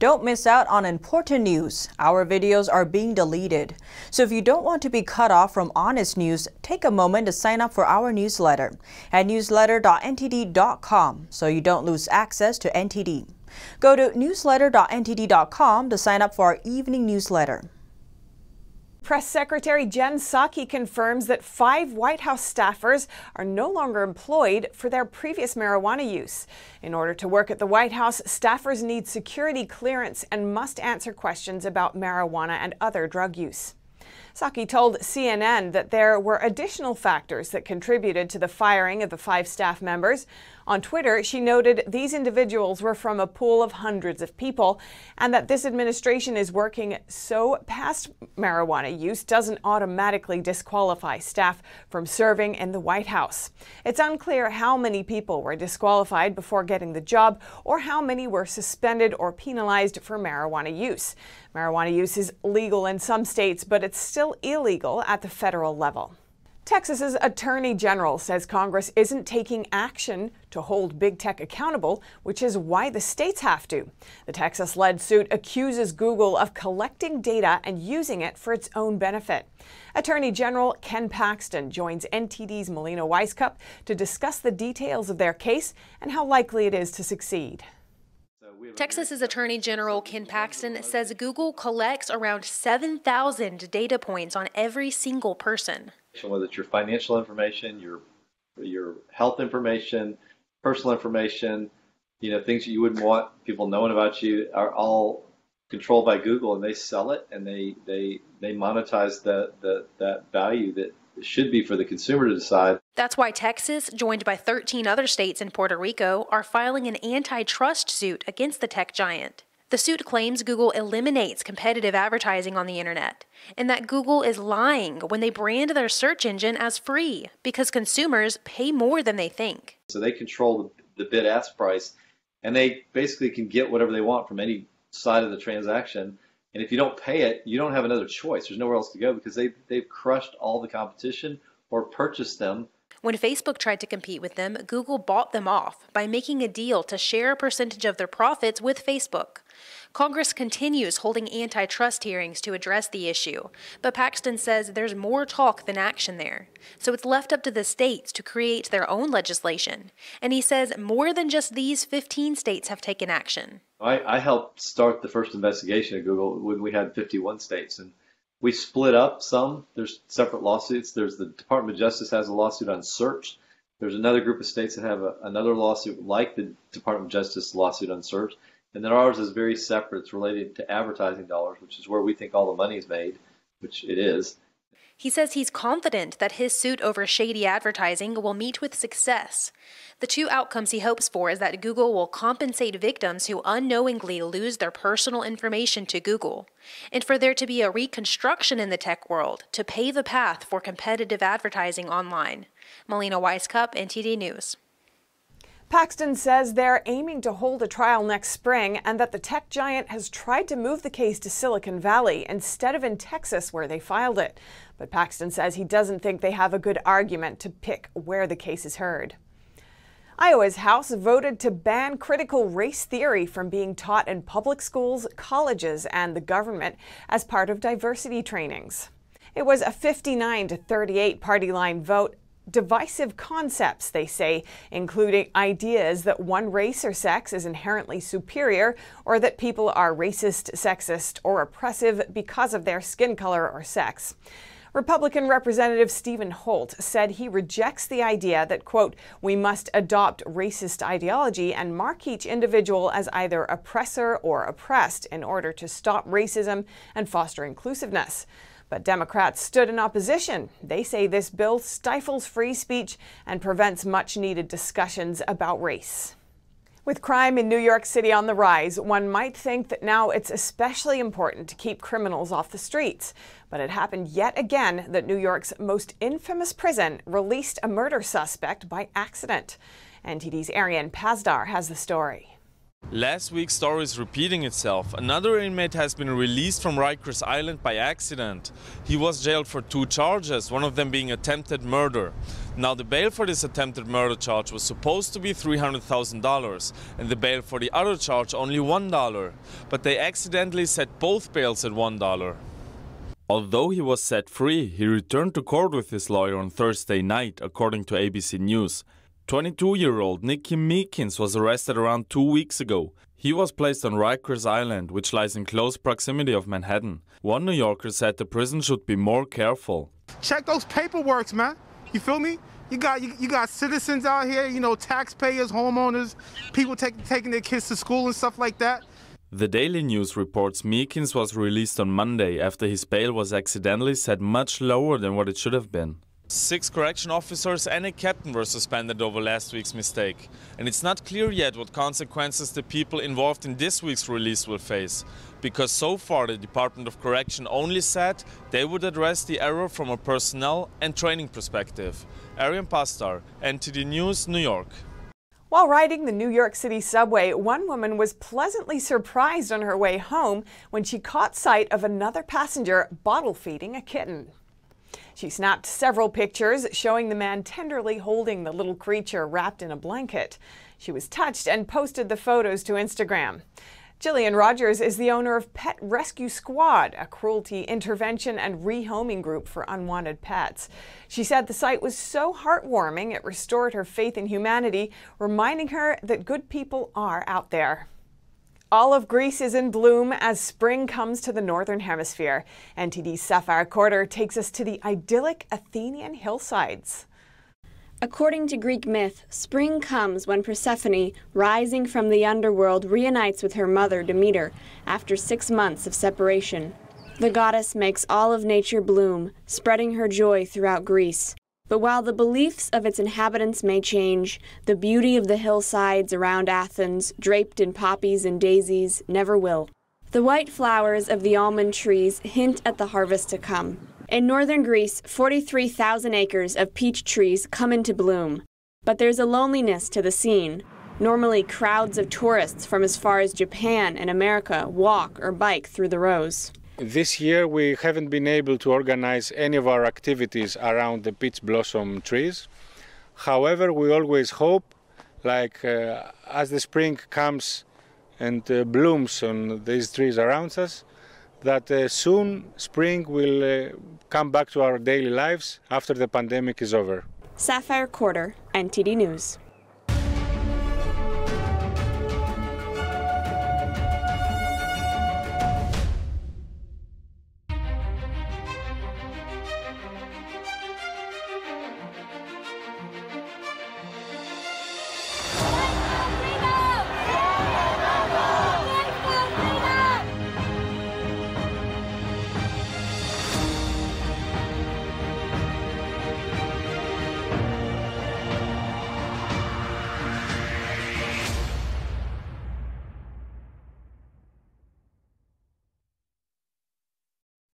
Don't miss out on important news. Our videos are being deleted. So if you don't want to be cut off from honest news, take a moment to sign up for our newsletter at newsletter.ntd.com so you don't lose access to NTD. Go to newsletter.ntd.com to sign up for our evening newsletter. Press Secretary Jen Psaki confirms that five White House staffers are no longer employed for their previous marijuana use. In order to work at the White House, staffers need security clearance and must answer questions about marijuana and other drug use. Saki told CNN that there were additional factors that contributed to the firing of the five staff members. On Twitter, she noted these individuals were from a pool of hundreds of people and that this administration is working so past marijuana use doesn't automatically disqualify staff from serving in the White House. It's unclear how many people were disqualified before getting the job or how many were suspended or penalized for marijuana use. Marijuana use is legal in some states, but it's still still illegal at the federal level. Texas's Attorney General says Congress isn't taking action to hold big tech accountable, which is why the states have to. The Texas led suit accuses Google of collecting data and using it for its own benefit. Attorney General Ken Paxton joins NTD's Melina Weiskup to discuss the details of their case and how likely it is to succeed. Texas's Attorney General Ken Paxton says Google collects around 7,000 data points on every single person. Whether it's your financial information, your your health information, personal information, you know, things that you wouldn't want people knowing about you are all controlled by Google and they sell it and they they they monetize that that that value that it should be for the consumer to decide. That's why Texas, joined by 13 other states and Puerto Rico, are filing an antitrust suit against the tech giant. The suit claims Google eliminates competitive advertising on the internet and that Google is lying when they brand their search engine as free because consumers pay more than they think. So they control the, bid ask price and they basically can get whatever they want from any side of the transaction and if you don't pay it, you don't have another choice. There's nowhere else to go because they've, they've crushed all the competition or purchased them. When Facebook tried to compete with them, Google bought them off by making a deal to share a percentage of their profits with Facebook. Congress continues holding antitrust hearings to address the issue, but Paxton says there's more talk than action there. So it's left up to the states to create their own legislation. And he says more than just these 15 states have taken action. I, I helped start the first investigation at Google when we had 51 states. And we split up some. There's separate lawsuits. There's the Department of Justice has a lawsuit on search. There's another group of states that have a, another lawsuit like the Department of Justice lawsuit on search. And then ours is very separate. It's related to advertising dollars, which is where we think all the money is made, which it is. He says he's confident that his suit over shady advertising will meet with success. The two outcomes he hopes for is that Google will compensate victims who unknowingly lose their personal information to Google, and for there to be a reconstruction in the tech world to pave the path for competitive advertising online. Melina Weiskup, NTD News. Paxton says they're aiming to hold a trial next spring and that the tech giant has tried to move the case to Silicon Valley instead of in Texas where they filed it. But Paxton says he doesn't think they have a good argument to pick where the case is heard. Iowa's House voted to ban critical race theory from being taught in public schools, colleges, and the government as part of diversity trainings. It was a 59 to 38 party line vote, divisive concepts, they say, including ideas that one race or sex is inherently superior or that people are racist, sexist, or oppressive because of their skin color or sex. Republican Representative Stephen Holt said he rejects the idea that, quote, we must adopt racist ideology and mark each individual as either oppressor or oppressed in order to stop racism and foster inclusiveness. But Democrats stood in opposition. They say this bill stifles free speech and prevents much needed discussions about race. With crime in New York City on the rise, one might think that now it's especially important to keep criminals off the streets. But it happened yet again that New York's most infamous prison released a murder suspect by accident. NTD's Ariane Pazdar has the story. Last week's story is repeating itself. Another inmate has been released from Rikers Island by accident. He was jailed for two charges, one of them being attempted murder. Now the bail for this attempted murder charge was supposed to be $300,000 and the bail for the other charge only $1. But they accidentally set both bails at $1. Although he was set free, he returned to court with his lawyer on Thursday night, according to ABC News. 22-year-old Nicky Meekins was arrested around two weeks ago. He was placed on Rikers Island, which lies in close proximity of Manhattan. One New Yorker said the prison should be more careful. Check those paperworks, man. You feel me? You got you, you, got citizens out here, you know, taxpayers, homeowners, people take, taking their kids to school and stuff like that. The Daily News reports Meekins was released on Monday after his bail was accidentally set much lower than what it should have been. Six correction officers and a captain were suspended over last week's mistake. And it's not clear yet what consequences the people involved in this week's release will face. Because so far the Department of Correction only said they would address the error from a personnel and training perspective. Arian Pastar, NTD News, New York. While riding the New York City subway, one woman was pleasantly surprised on her way home when she caught sight of another passenger bottle feeding a kitten. She snapped several pictures showing the man tenderly holding the little creature wrapped in a blanket. She was touched and posted the photos to Instagram. Jillian Rogers is the owner of Pet Rescue Squad, a cruelty intervention and rehoming group for unwanted pets. She said the sight was so heartwarming it restored her faith in humanity, reminding her that good people are out there. All of Greece is in bloom as spring comes to the Northern Hemisphere. NTD's Sapphire Quarter takes us to the idyllic Athenian hillsides. According to Greek myth, spring comes when Persephone, rising from the underworld, reunites with her mother, Demeter, after six months of separation. The goddess makes all of nature bloom, spreading her joy throughout Greece. But while the beliefs of its inhabitants may change, the beauty of the hillsides around Athens, draped in poppies and daisies, never will. The white flowers of the almond trees hint at the harvest to come. In northern Greece, 43,000 acres of peach trees come into bloom. But there's a loneliness to the scene. Normally, crowds of tourists from as far as Japan and America walk or bike through the rows. This year we haven't been able to organize any of our activities around the peach blossom trees. However, we always hope, like uh, as the spring comes and uh, blooms on these trees around us, that uh, soon spring will uh, come back to our daily lives after the pandemic is over. Sapphire Quarter, NTD News.